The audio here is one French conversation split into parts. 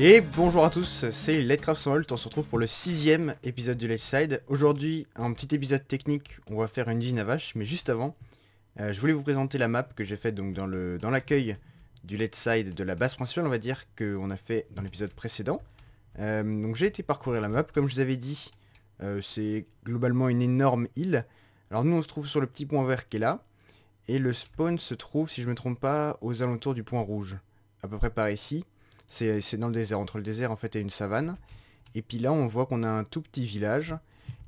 Et bonjour à tous, c'est Letcraft sans on se retrouve pour le sixième épisode du Let's Side. Aujourd'hui, un petit épisode technique, on va faire une gin à vache, mais juste avant, euh, je voulais vous présenter la map que j'ai faite donc dans l'accueil dans du Let's Side de la base principale, on va dire, qu'on a fait dans l'épisode précédent. Euh, donc j'ai été parcourir la map, comme je vous avais dit, euh, c'est globalement une énorme île. Alors nous on se trouve sur le petit point vert qui est là, et le spawn se trouve, si je ne me trompe pas, aux alentours du point rouge, à peu près par ici. C'est dans le désert, entre le désert en fait et une savane. Et puis là, on voit qu'on a un tout petit village.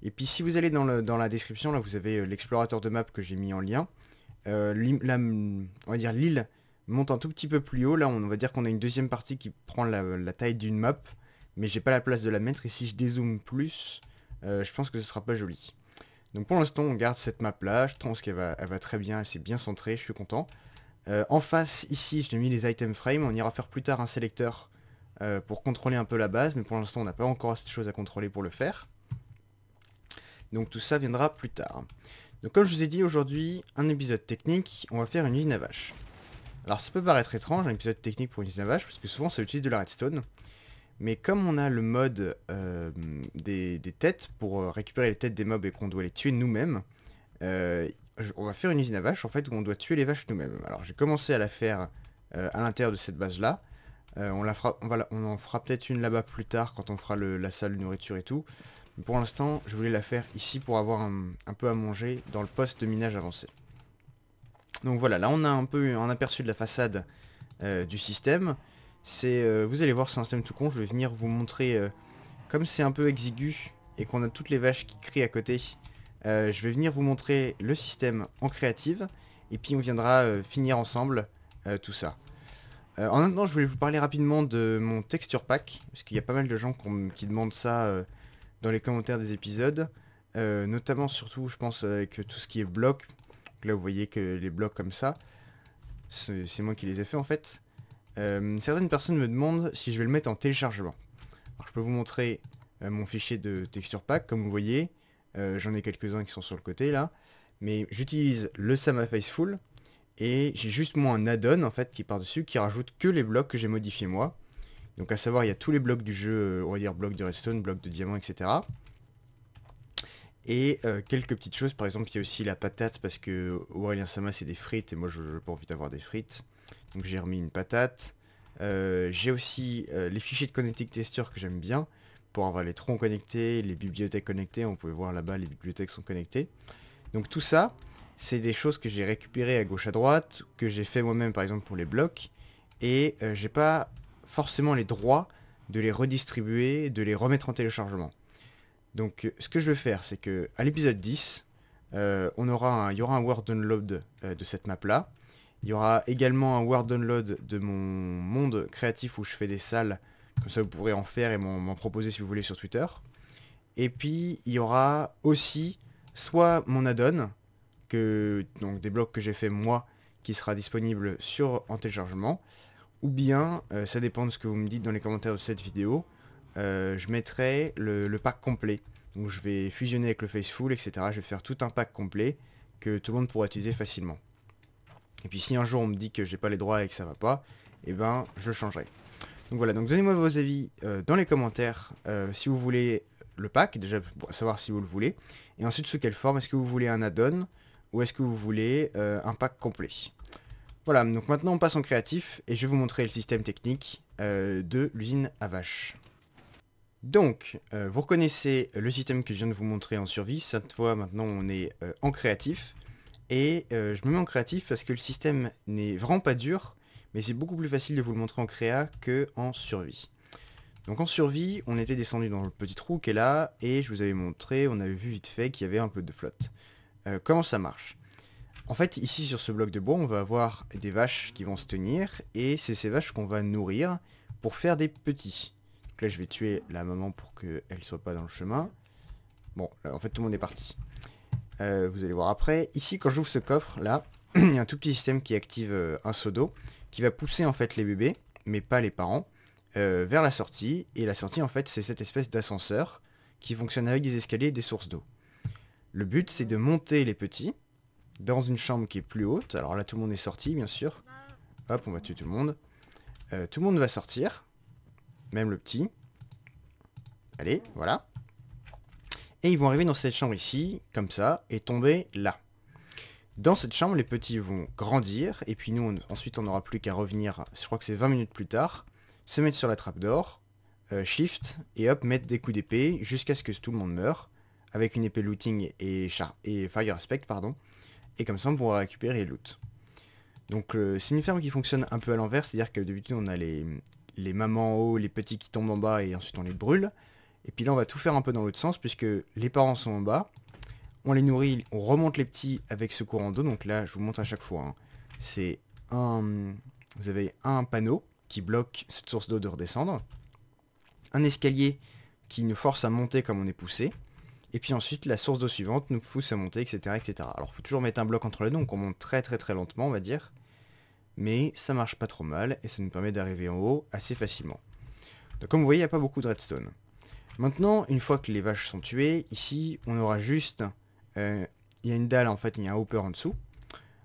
Et puis si vous allez dans, la description, là, vous avez euh, l'explorateur de map que j'ai mis en lien. Euh, on va dire l'île monte un tout petit peu plus haut. Là, on va dire qu'on a une deuxième partie qui prend la, taille d'une map. Mais j'ai pas la place de la mettre. Et si je dézoome plus, euh, je pense que ce sera pas joli. Donc pour l'instant, on garde cette map là. Je pense qu'elle va, va très bien. Elle s'est bien centrée. Je suis content. Euh, en face, ici, je l'ai mis les item frames, On ira faire plus tard un sélecteur euh, pour contrôler un peu la base, mais pour l'instant, on n'a pas encore assez de choses à contrôler pour le faire. Donc tout ça viendra plus tard. Donc comme je vous ai dit, aujourd'hui, un épisode technique, on va faire une usine à vache. Alors ça peut paraître étrange, un épisode technique pour une usine à vache, parce que souvent ça utilise de la redstone. Mais comme on a le mode euh, des, des, têtes, pour récupérer les têtes des mobs et qu'on doit les tuer nous-mêmes, euh, on va faire une usine à vaches en fait où on doit tuer les vaches nous-mêmes. Alors j'ai commencé à la faire euh, à l'intérieur de cette base-là. Euh, on, la on, en fera peut-être une là-bas plus tard quand on fera la salle de nourriture et tout. pour l'instant, je voulais la faire ici pour avoir un, peu à manger dans le poste de minage avancé. Donc voilà, là on a un peu un aperçu de la façade du système. C'est, Vous allez voir, c'est un système tout con, je vais venir vous montrer... comme c'est un peu exigu et qu'on a toutes les vaches qui crient à côté, euh, je vais venir vous montrer le système en créative. Et puis on viendra euh, finir ensemble euh, tout ça. en attendant, je voulais vous parler rapidement de mon texture pack. Parce qu'il y a pas mal de gens qui demandent ça dans les commentaires des épisodes. notamment, surtout, je pense, avec tout ce qui est bloc. Là, vous voyez que les blocs comme ça, c'est moi qui les ai faits en fait. certaines personnes me demandent si je vais le mettre en téléchargement. Alors, je peux vous montrer mon fichier de texture pack, comme vous voyez. Euh, j'en ai quelques-uns qui sont sur le côté là. Mais j'utilise le Sama Faceful et j'ai juste moi un add-on en fait qui part dessus qui rajoute que les blocs que j'ai modifiés moi. Donc à savoir il y a tous les blocs du jeu, euh, on va dire blocs de redstone, blocs de diamant, etc. Et euh, quelques petites choses, par exemple il y a aussi la patate parce que Aurélien Sama c'est des frites et moi je n'ai pas envie d'avoir des frites. Donc j'ai remis une patate. j'ai aussi les fichiers de Kinetic Tester que j'aime bien pour avoir les troncs connectés, les bibliothèques connectées. On pouvait voir là-bas, les bibliothèques sont connectées. Donc tout ça, c'est des choses que j'ai récupérées à gauche à droite, que j'ai fait moi-même par exemple pour les blocs. Et euh, j'ai pas forcément les droits de les redistribuer, de les remettre en téléchargement. Donc euh, ce que je vais faire, c'est que à l'épisode 10, euh, on aura il y aura un Word Download de cette map là. Il y aura également un Word Download de mon monde créatif où je fais des salles comme ça, vous pourrez en faire et m'en proposer si vous voulez sur Twitter. Et puis, il y aura aussi soit mon add-on, donc des blocs que j'ai fait moi, qui sera disponible sur en téléchargement, ou bien, euh, ça dépend de ce que vous me dites dans les commentaires de cette vidéo, euh, je mettrai le, pack complet. Donc je vais fusionner avec le Faceful, etc. Je vais faire tout un pack complet que tout le monde pourra utiliser facilement. Et puis si un jour on me dit que j'ai pas les droits et que ça va pas, eh ben je le changerai. Donc voilà, donc donnez-moi vos avis euh, dans les commentaires euh, si vous voulez le pack, déjà pour savoir si vous le voulez, et ensuite sous quelle forme, est-ce que vous voulez un add-on ou est-ce que vous voulez euh, un pack complet. Voilà, donc maintenant on passe en créatif et je vais vous montrer le système technique de l'usine à vache. Donc, vous reconnaissez le système que je viens de vous montrer en survie, cette fois maintenant on est en créatif, et je me mets en créatif parce que le système n'est vraiment pas dur, mais c'est beaucoup plus facile de vous le montrer en créa que en survie. Donc en survie, on était descendu dans le petit trou qui est là, et je vous avais montré, on avait vu vite fait qu'il y avait un peu de flotte. Euh, comment ça marche En fait, ici sur ce bloc de bois, on va avoir des vaches qui vont se tenir, et c'est ces vaches qu'on va nourrir pour faire des petits. Donc là, je vais tuer la maman pour qu'elle ne soit pas dans le chemin. Bon, en fait, tout le monde est parti. Euh, vous allez voir après. Ici, quand j'ouvre ce coffre, là, il y a un tout petit système qui active euh, un seau d'eau qui va pousser en fait les bébés, mais pas les parents, euh, vers la sortie. Et la sortie en fait c'est cette espèce d'ascenseur qui fonctionne avec des escaliers et des sources d'eau. Le but c'est de monter les petits dans une chambre qui est plus haute. Alors là tout le monde est sorti bien sûr. Hop on va tuer tout le monde. Euh, tout le monde va sortir, même le petit. Allez, voilà. Et ils vont arriver dans cette chambre ici, comme ça, et tomber là. Dans cette chambre, les petits vont grandir, et puis nous, ensuite, on n'aura plus qu'à revenir, je crois que c'est 20 minutes plus tard, se mettre sur la trappe d'or, euh, shift, et hop, mettre des coups d'épée jusqu'à ce que tout le monde meure, avec une épée looting et, fire aspect, pardon, et comme ça, on pourra récupérer les loot. Donc, euh, c'est une ferme qui fonctionne un peu à l'envers, c'est-à-dire que d'habitude, on a les, les mamans en haut, les petits qui tombent en bas, et ensuite, on les brûle. Et puis là, on va tout faire un peu dans l'autre sens, puisque les parents sont en bas, on les nourrit, on remonte les petits avec ce courant d'eau. Donc là, je vous montre à chaque fois. Hein. C'est un... Vous avez un panneau qui bloque cette source d'eau de redescendre. Un escalier qui nous force à monter comme on est poussé. Et puis ensuite, la source d'eau suivante nous pousse à monter, etc. etc. Alors, faut toujours mettre un bloc entre les deux. Donc on monte très très très lentement, on va dire. Mais ça marche pas trop mal et ça nous permet d'arriver en haut assez facilement. Donc comme vous voyez, il n'y a pas beaucoup de redstone. Maintenant, une fois que les vaches sont tuées, ici, on aura juste il euh, y a une dalle en fait, il y a un hopper en dessous.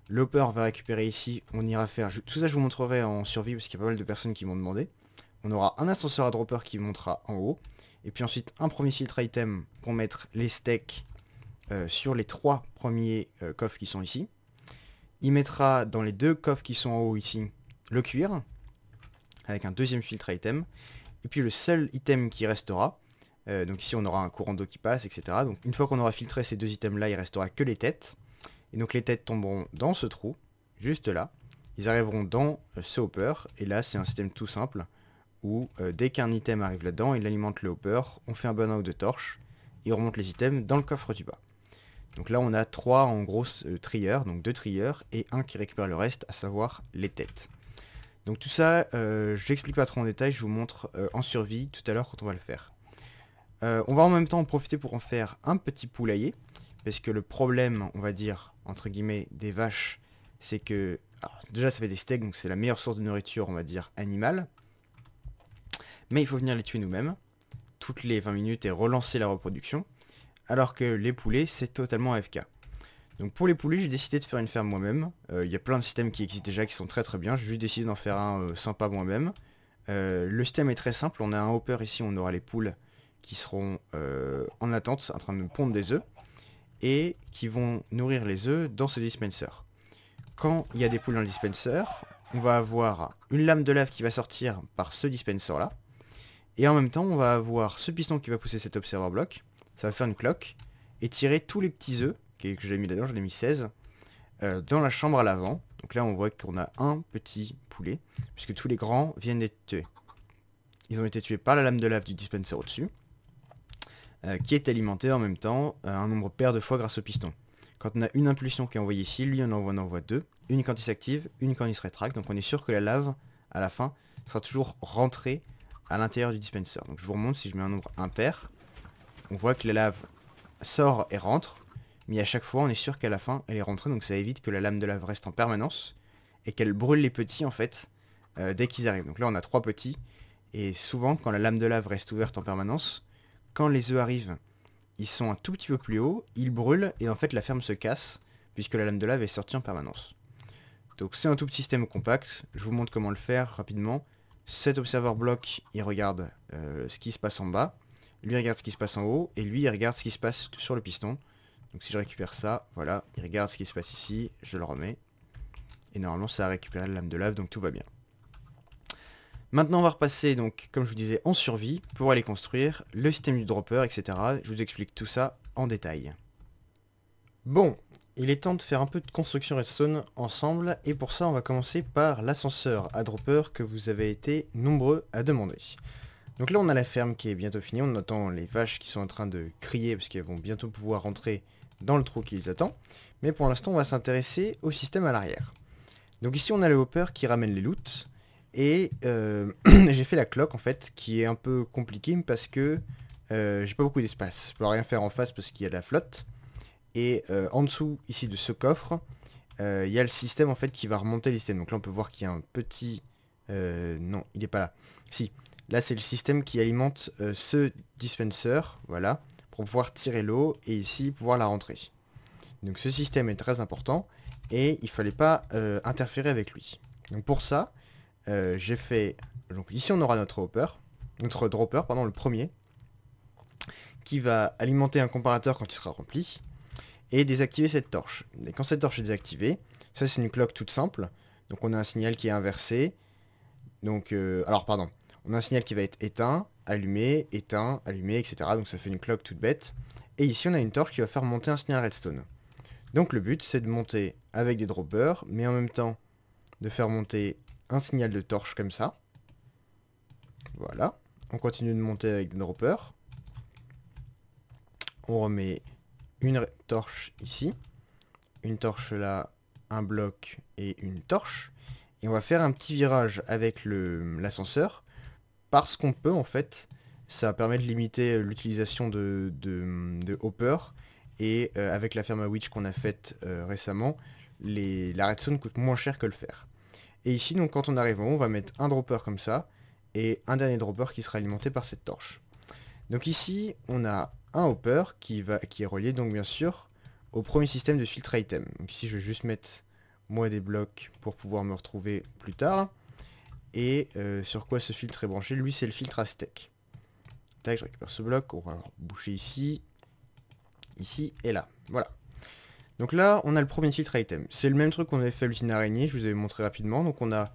L'hopper va récupérer ici, on ira faire... tout ça je vous montrerai en survie parce qu'il y a pas mal de personnes qui m'ont demandé. On aura un ascenseur à dropper qui montera en haut. Et puis ensuite un premier filtre item pour mettre les steaks euh, sur les trois premiers euh, coffres qui sont ici. Il mettra dans les deux coffres qui sont en haut ici le cuir avec un deuxième filtre item. Et puis le seul item qui restera, euh, donc ici, on aura un courant d'eau qui passe, etc. Donc une fois qu'on aura filtré ces deux items-là, il restera que les têtes. Et donc les têtes tomberont dans ce trou, juste là. Ils arriveront dans euh, ce hopper. Et là, c'est un système tout simple où euh, dès qu'un item arrive là-dedans, il alimente le hopper, on fait un burn de torche, et on remonte les items dans le coffre du bas. Donc là, on a trois en gros trieurs, donc deux trieurs, et un qui récupère le reste, à savoir les têtes. Donc tout ça, je n'explique pas trop en détail, je vous montre en survie tout à l'heure quand on va le faire. Euh, on va en même temps en profiter pour en faire un petit poulailler. Parce que le problème, on va dire, entre guillemets, des vaches, c'est que... déjà, ça fait des steaks, donc c'est la meilleure source de nourriture, on va dire, animale. Mais il faut venir les tuer nous-mêmes, toutes les 20 minutes, et relancer la reproduction. Alors que les poulets, c'est totalement FK. Donc pour les poulets, j'ai décidé de faire une ferme moi-même. Euh, il y a plein de systèmes qui existent déjà, qui sont très très bien. J'ai juste décidé d'en faire un euh, sympa moi-même. le système est très simple, on a un hopper ici, on aura les poules qui seront euh, en attente, en train de pondre des œufs, et qui vont nourrir les œufs dans ce dispenser. Quand il y a des poules dans le dispenser, on va avoir une lame de lave qui va sortir par ce dispenser-là, et en même temps, on va avoir ce piston qui va pousser cet observer bloc, ça va faire une cloque, et tirer tous les petits œufs, que j'ai mis là-dedans, j'en ai mis 16, euh, dans la chambre à l'avant. Donc là, on voit qu'on a un petit poulet, puisque tous les grands viennent d'être tués. Ils ont été tués par la lame de lave du dispenser au-dessus. Euh, qui est alimenté en même temps euh, un nombre pair de fois grâce au piston. Quand on a une impulsion qui est envoyée ici, lui on en envoie, deux, une quand il s'active, une quand il se rétracte, donc on est sûr que la lave, à la fin, sera toujours rentrée à l'intérieur du dispenser. Donc je vous remonte, si je mets un nombre impair, on voit que la lave sort et rentre, mais à chaque fois on est sûr qu'à la fin elle est rentrée, donc ça évite que la lame de lave reste en permanence, et qu'elle brûle les petits en fait, euh, dès qu'ils arrivent. Donc là on a trois petits, et souvent quand la lame de lave reste ouverte en permanence, quand les œufs arrivent, ils sont un tout petit peu plus haut, ils brûlent, et en fait la ferme se casse, puisque la lame de lave est sortie en permanence. Donc c'est un tout petit système compact, je vous montre comment le faire rapidement. Cet observeur bloc, il regarde euh, ce qui se passe en bas, lui regarde ce qui se passe en haut, et lui il regarde ce qui se passe sur le piston. Donc si je récupère ça, voilà, il regarde ce qui se passe ici, je le remets. Et normalement ça a récupéré la lame de lave, donc tout va bien. Maintenant, on va repasser, donc, comme je vous disais, en survie pour aller construire le système du dropper, etc. Je vous explique tout ça en détail. Bon, il est temps de faire un peu de construction redstone ensemble, et pour ça, on va commencer par l'ascenseur à dropper que vous avez été nombreux à demander. Donc là, on a la ferme qui est bientôt finie, on entend les vaches qui sont en train de crier parce qu'elles vont bientôt pouvoir rentrer dans le trou qui les attend. Mais pour l'instant, on va s'intéresser au système à l'arrière. Donc ici, on a le hopper qui ramène les loots. Et euh, j'ai fait la cloque en fait, qui est un peu compliquée parce que euh, j'ai pas beaucoup d'espace. Je peux rien faire en face parce qu'il y a de la flotte. Et euh, en dessous, ici de ce coffre, il y a le système en fait qui va remonter le système. Donc là on peut voir qu'il y a un petit... non, il n'est pas là. Si, là c'est le système qui alimente ce dispenser, voilà, pour pouvoir tirer l'eau et ici pouvoir la rentrer. Donc ce système est très important et il fallait pas interférer avec lui. Donc pour ça, euh, j'ai fait... Donc ici on aura notre hopper, notre dropper, pardon, le premier, qui va alimenter un comparateur quand il sera rempli, et désactiver cette torche. Et quand cette torche est désactivée, ça c'est une cloque toute simple, donc on a un signal qui est inversé, donc... Euh, alors pardon, on a un signal qui va être éteint, allumé, éteint, allumé, etc. Donc ça fait une cloque toute bête. Et ici on a une torche qui va faire monter un signal redstone. Donc le but c'est de monter avec des droppers, mais en même temps de faire monter un signal de torche comme ça. Voilà. On continue de monter avec des droppers. On remet une torche ici, une torche là, un bloc et une torche. Et on va faire un petit virage avec l'ascenseur parce qu'on peut en fait, ça permet de limiter l'utilisation de, de, hopper et euh, avec la ferme à witch qu'on a faite euh, récemment, les, la redstone coûte moins cher que le fer. Et ici, donc, quand on arrive en haut, on va mettre un dropper comme ça, et un dernier dropper qui sera alimenté par cette torche. Donc ici, on a un hopper qui, va, qui est relié, donc bien sûr, au premier système de filtre item. Donc ici, je vais juste mettre, moi, des blocs pour pouvoir me retrouver plus tard. Et euh, sur quoi ce filtre est branché Lui, c'est le filtre à je récupère ce bloc, on va boucher ici, ici et là. Voilà. Donc là, on a le premier filtre item. C'est le même truc qu'on avait fait à l'usine araignée, je vous avais montré rapidement. Donc on a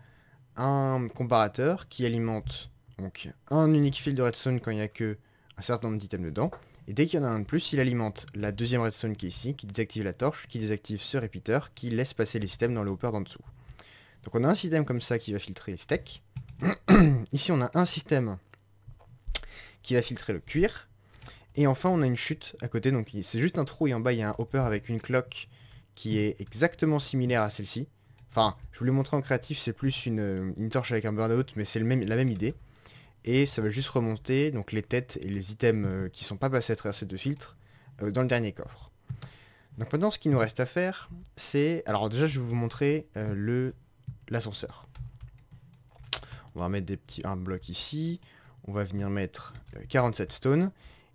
un comparateur qui alimente donc un unique fil de redstone quand il n'y a que un certain nombre d'items dedans. Et dès qu'il y en a un de plus, il alimente la deuxième redstone qui est ici, qui désactive la torche, qui désactive ce repeater, qui laisse passer les systèmes dans le hopper d'en dessous. Donc on a un système comme ça qui va filtrer les steaks. ici on a un système qui va filtrer le cuir. Et enfin, on a une chute à côté, donc c'est juste un trou et en bas, il y a un hopper avec une cloque qui est exactement similaire à celle-ci. Enfin, je vous l'ai montré en créatif, c'est plus une, torche avec un burn-out, mais c'est la même idée. Et ça va juste remonter, donc les têtes et les items euh, qui ne sont pas passés à travers ces deux filtres, euh, dans le dernier coffre. Donc maintenant, ce qu'il nous reste à faire, c'est... Alors déjà, je vais vous montrer euh, l'ascenseur. On va mettre des petits, un bloc ici. On va venir mettre 47 stones,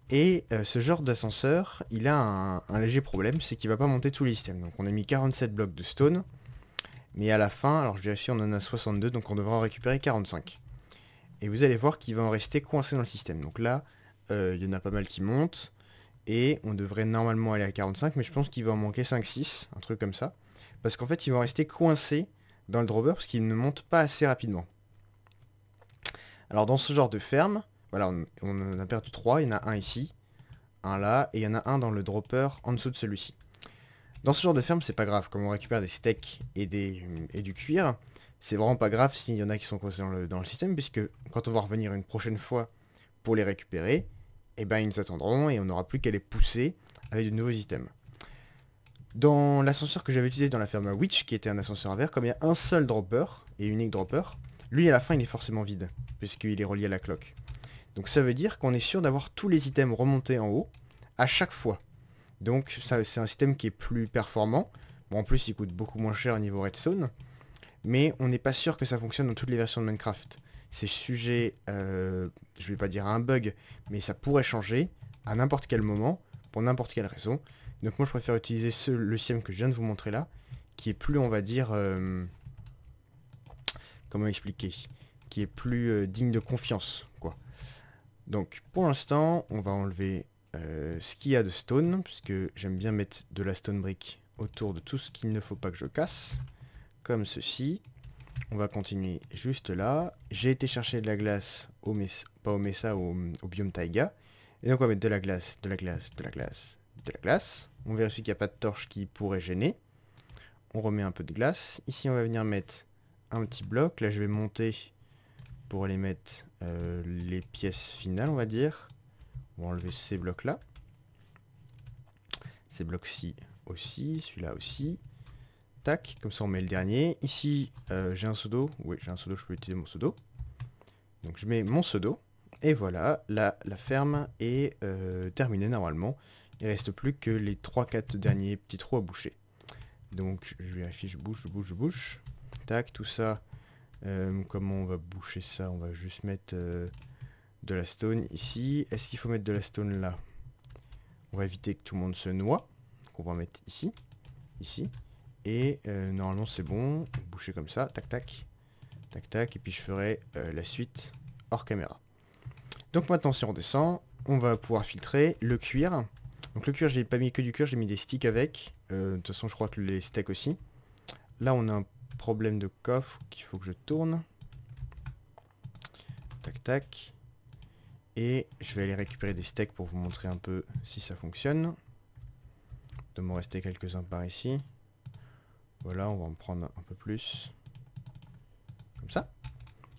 et euh, ce genre d'ascenseur, il a un, léger problème, c'est qu'il va pas monter tout le système. Donc on a mis 47 blocs de stone, mais à la fin, alors je vérifie, on en a 62, donc on devra en récupérer 45. Et vous allez voir qu'il va en rester coincé dans le système. Donc là, euh, il y en a pas mal qui montent, et on devrait normalement aller à 45, mais je pense qu'il va en manquer 5-6, un truc comme ça. Parce qu'en fait, il va rester coincé dans le dropper, parce qu'il ne monte pas assez rapidement. Alors dans ce genre de ferme, voilà, on, en a perdu 3. Il y en a un ici, un là, et il y en a un dans le dropper en dessous de celui-ci. Dans ce genre de ferme, c'est pas grave. Comme on récupère des steaks et, du cuir, c'est vraiment pas grave s'il y en a qui sont coincés dans le, système, puisque quand on va revenir une prochaine fois pour les récupérer, eh ben, ils nous attendront et on n'aura plus qu'à les pousser avec de nouveaux items. Dans l'ascenseur que j'avais utilisé dans la ferme Witch, qui était un ascenseur à verre, comme il y a un seul dropper, et unique dropper, lui à la fin il est forcément vide, puisqu'il est relié à la cloque. Donc ça veut dire qu'on est sûr d'avoir tous les items remontés en haut à chaque fois. Donc c'est un système qui est plus performant. Bon, en plus, il coûte beaucoup moins cher au niveau redstone. Mais on n'est pas sûr que ça fonctionne dans toutes les versions de Minecraft. C'est sujet, je euh, je vais pas dire à un bug, mais ça pourrait changer à n'importe quel moment, pour n'importe quelle raison. Donc moi, je préfère utiliser ce, le système que je viens de vous montrer là, qui est plus, on va dire... Euh, comment expliquer Qui est plus euh, digne de confiance, quoi. Donc pour l'instant, on va enlever euh, ce qu'il y a de stone, puisque j'aime bien mettre de la stone brick autour de tout ce qu'il ne faut pas que je casse, comme ceci. On va continuer juste là. J'ai été chercher de la glace, au pas au au biome Taiga. Et donc on va mettre de la glace, de la glace, de la glace, de la glace. On vérifie qu'il n'y a pas de torche qui pourrait gêner. On remet un peu de glace. Ici on va venir mettre un petit bloc. Là je vais monter pour aller mettre euh, les pièces finales, on va dire. On va enlever ces blocs-là. Ces blocs-ci aussi, celui-là aussi. Tac, comme ça on met le dernier. Ici, euh, j'ai un pseudo. Oui, j'ai un pseudo, je peux utiliser mon pseudo. Donc je mets mon pseudo. Et voilà, la, la ferme est euh, terminée normalement. Il reste plus que les 3-4 derniers petits trous à boucher. Donc je vérifie, je bouge, je bouge, je bouge Tac, tout ça, euh, comment on va boucher ça On va juste mettre euh, de la stone ici. Est-ce qu'il faut mettre de la stone là On va éviter que tout le monde se noie. on va mettre ici, ici. Et euh, normalement c'est bon. Boucher comme ça, tac tac. Tac tac. Et puis je ferai la suite hors caméra. Donc maintenant si on descend, on va pouvoir filtrer le cuir. Donc le cuir, j'ai pas mis que du cuir, j'ai mis des sticks avec. De toute façon, je crois que les steaks aussi. Là, on a un problème de coffre qu'il faut que je tourne. Tac, tac. Et je vais aller récupérer des steaks pour vous montrer un peu si ça fonctionne. De m'en rester quelques-uns par ici. Voilà, on va en prendre un peu plus. Comme ça.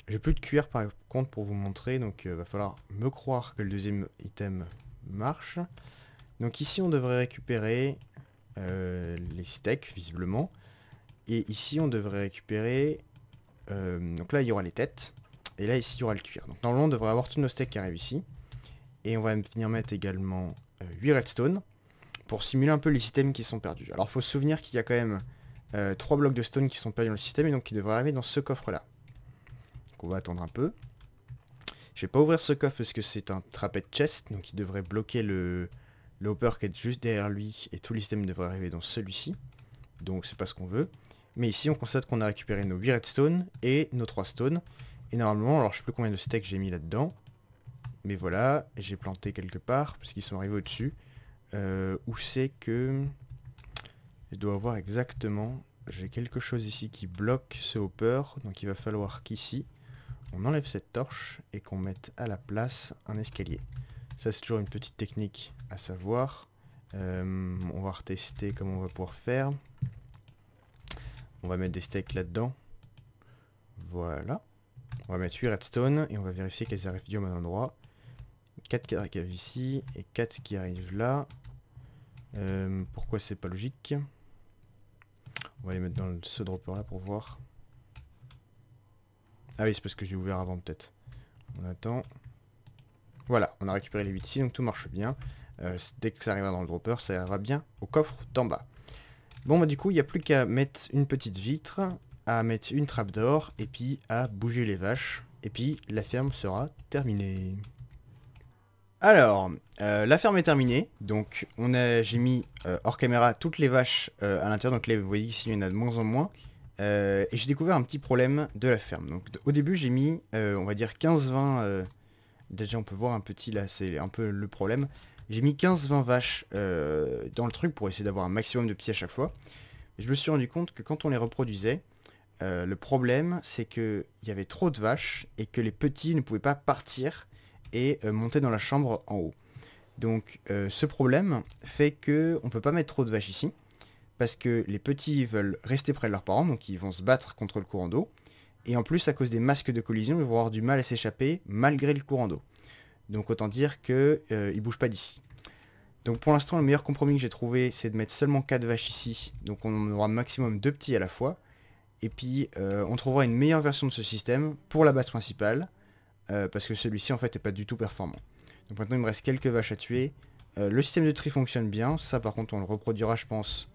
J'ai plus de cuir par contre pour vous montrer, donc il euh, va falloir me croire que le deuxième item marche. Donc ici on devrait récupérer euh, les steaks visiblement. Et ici, on devrait récupérer... Euh, donc là, il y aura les têtes. Et là, ici, il y aura le cuir. Donc normalement, on devrait avoir tous nos steaks qui arrivent ici. Et on va venir mettre également 8 euh, redstone pour simuler un peu les systèmes qui sont perdus. Alors, il faut se souvenir qu'il y a quand même 3 euh, blocs de stone qui sont perdus dans le système et donc qui devraient arriver dans ce coffre-là. Donc on va attendre un peu. Je vais pas ouvrir ce coffre parce que c'est un trapet chest, donc il devrait bloquer le, le hopper qui est juste derrière lui et tous les systèmes devraient arriver dans celui-ci. Donc c'est pas ce qu'on veut. Mais ici, on constate qu'on a récupéré nos 8 redstone et nos 3 stones. Et normalement, alors je ne sais plus combien de steaks j'ai mis là-dedans. Mais voilà, j'ai planté quelque part, puisqu'ils sont arrivés au-dessus. Euh, où c'est que... Je dois avoir exactement... J'ai quelque chose ici qui bloque ce hopper, donc il va falloir qu'ici, on enlève cette torche et qu'on mette à la place un escalier. Ça c'est toujours une petite technique à savoir. Euh, on va retester comment on va pouvoir faire. On va mettre des steaks là-dedans. Voilà. On va mettre 8 redstone et on va vérifier qu'elles arrivent bien au même endroit. 4 qui arrivent ici et 4 qui arrivent là. Euh, pourquoi c'est pas logique On va les mettre dans ce dropper là pour voir. Ah oui, c'est parce que j'ai ouvert avant peut-être. On attend. Voilà, on a récupéré les 8 ici, donc tout marche bien. Euh, dès que ça arrivera dans le dropper, ça ira bien au coffre d'en bas. Bon, bah du coup, il n'y a plus qu'à mettre une petite vitre, à mettre une trappe d'or, et puis à bouger les vaches. Et puis, la ferme sera terminée. Alors, euh, la ferme est terminée. Donc, j'ai mis euh, hors caméra toutes les vaches euh, à l'intérieur. Donc les vous voyez ici, il y en a de moins en moins. et j'ai découvert un petit problème de la ferme. Donc, au début, j'ai mis, on va dire, 15-20... déjà, on peut voir un petit, là, c'est un peu le problème. J'ai mis 15-20 vaches euh, dans le truc pour essayer d'avoir un maximum de petits à chaque fois. je me suis rendu compte que quand on les reproduisait, euh, le problème c'est qu'il y avait trop de vaches et que les petits ne pouvaient pas partir et euh, monter dans la chambre en haut. Donc ce problème fait qu'on ne peut pas mettre trop de vaches ici parce que les petits veulent rester près de leurs parents, donc ils vont se battre contre le courant d'eau. Et en plus, à cause des masques de collision, ils vont avoir du mal à s'échapper malgré le courant d'eau. Donc autant dire qu'il euh, ne bouge pas d'ici. Donc pour l'instant, le meilleur compromis que j'ai trouvé, c'est de mettre seulement 4 vaches ici. Donc on aura maximum 2 petits à la fois. Et puis euh, on trouvera une meilleure version de ce système pour la base principale. Euh, parce que celui-ci en fait n'est pas du tout performant. Donc maintenant il me reste quelques vaches à tuer. le système de tri fonctionne bien. Ça par contre on le reproduira je pense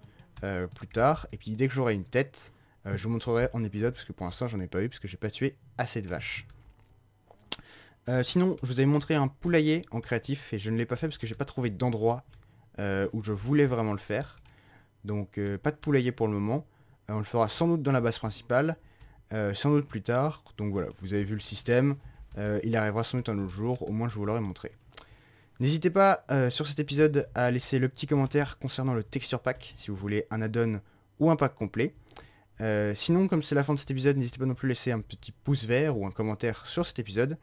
plus tard. Et puis dès que j'aurai une tête, je vous montrerai en épisode. Parce que pour l'instant j'en ai pas eu parce que j'ai pas tué assez de vaches. Euh, sinon, je vous avais montré un poulailler en créatif et je ne l'ai pas fait parce que j'ai pas trouvé d'endroit euh, où je voulais vraiment le faire. Donc euh, pas de poulailler pour le moment. on le fera sans doute dans la base principale, sans doute plus tard. Donc voilà, vous avez vu le système. il arrivera sans doute un autre jour, au moins je vous l'aurai montré. N'hésitez pas sur cet épisode à laisser le petit commentaire concernant le texture pack, si vous voulez un add-on ou un pack complet. sinon, comme c'est la fin de cet épisode, n'hésitez pas non plus à laisser un petit pouce vert ou un commentaire sur cet épisode.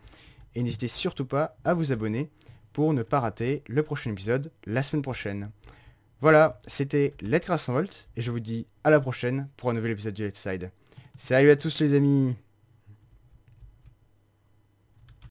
Et n'hésitez surtout pas à vous abonner pour ne pas rater le prochain épisode la semaine prochaine. Voilà, c'était Let's 100 Volt. et je vous dis à la prochaine pour un nouvel épisode du Let's Side. Salut à tous les amis